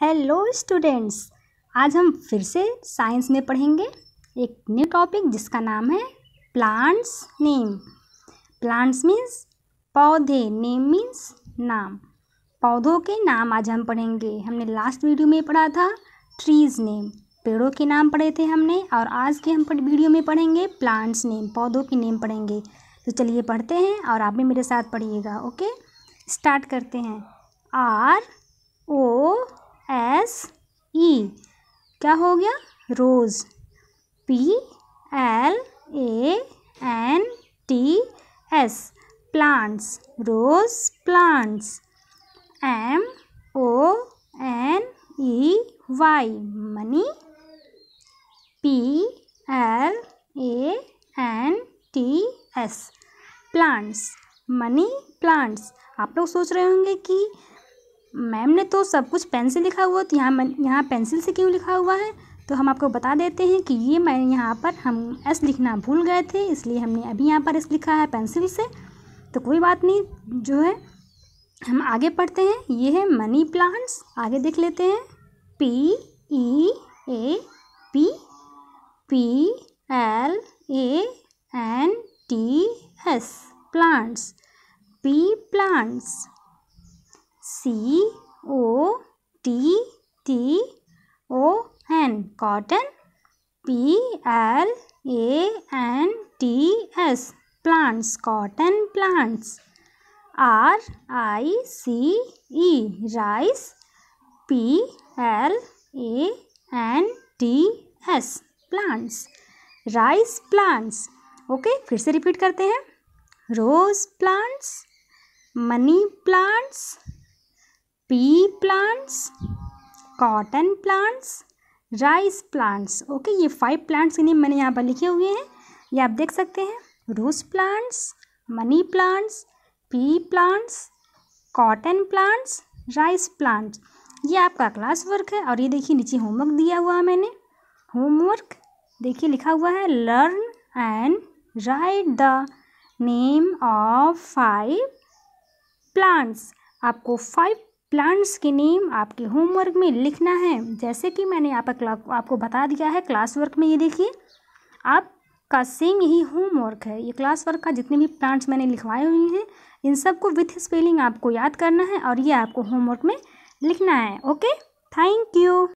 hello students आज हम फिर से साइंस में पढ़ेंगे एक न्यू टॉपिक जिसका नाम है प्लांट्स नेम प्लांट्स मीन्स पौधे नेम मीन्स नाम पौधों के नाम आज हम पढ़ेंगे हमने लास्ट वीडियो में पढ़ा था ट्रीज़ नेम पेड़ों के नाम पढ़े थे हमने और आज के हम वीडियो में पढ़ेंगे प्लांट्स नेम पौधों के नेम पढ़ेंगे तो चलिए पढ़ते हैं और आप भी मेरे साथ पढ़िएगा ओके स्टार्ट करते हैं आर ओ एस ई क्या हो गया rose P L A N T S plants rose plants M O N E Y money P L A N T S plants money plants आप लोग सोच रहे होंगे कि मैम ने तो सब कुछ पेन से लिखा हुआ तो यहाँ मन यहाँ पेंसिल से क्यों लिखा हुआ है तो हम आपको बता देते हैं कि ये मैं यहाँ पर हम एस लिखना भूल गए थे इसलिए हमने अभी यहाँ पर एस लिखा है पेंसिल से तो कोई बात नहीं जो है हम आगे पढ़ते हैं ये है मनी प्लांट्स आगे देख लेते हैं P E A pea P L A N T S plants pea plants C O T T O N cotton P L A N T S plants cotton plants R I C E rice P L A N T S plants rice plants okay फिर से repeat करते हैं rose plants money plants pea plants cotton plants rice plants okay ये five plants के name मैंने यहाँ पर लिखे हुए हैं ये आप देख सकते हैं rose plants money plants pea plants cotton plants rice plants ये आपका क्लास वर्क है और ये देखिए नीचे होमवर्क दिया हुआ है मैंने होमवर्क देखिए लिखा हुआ है learn and write the name of five plants आपको फाइव प्लांट्स के नेम आपके होमवर्क में लिखना है जैसे कि मैंने यहाँ पर आपको बता दिया है क्लास वर्क में ये देखिए आप का सेम यही होमवर्क है ये क्लास वर्क का जितने भी प्लांट्स मैंने लिखवाए हुए हैं इन सब को विथ स्पेलिंग आपको याद करना है और ये आपको होमवर्क में लिखना है ओके थैंक यू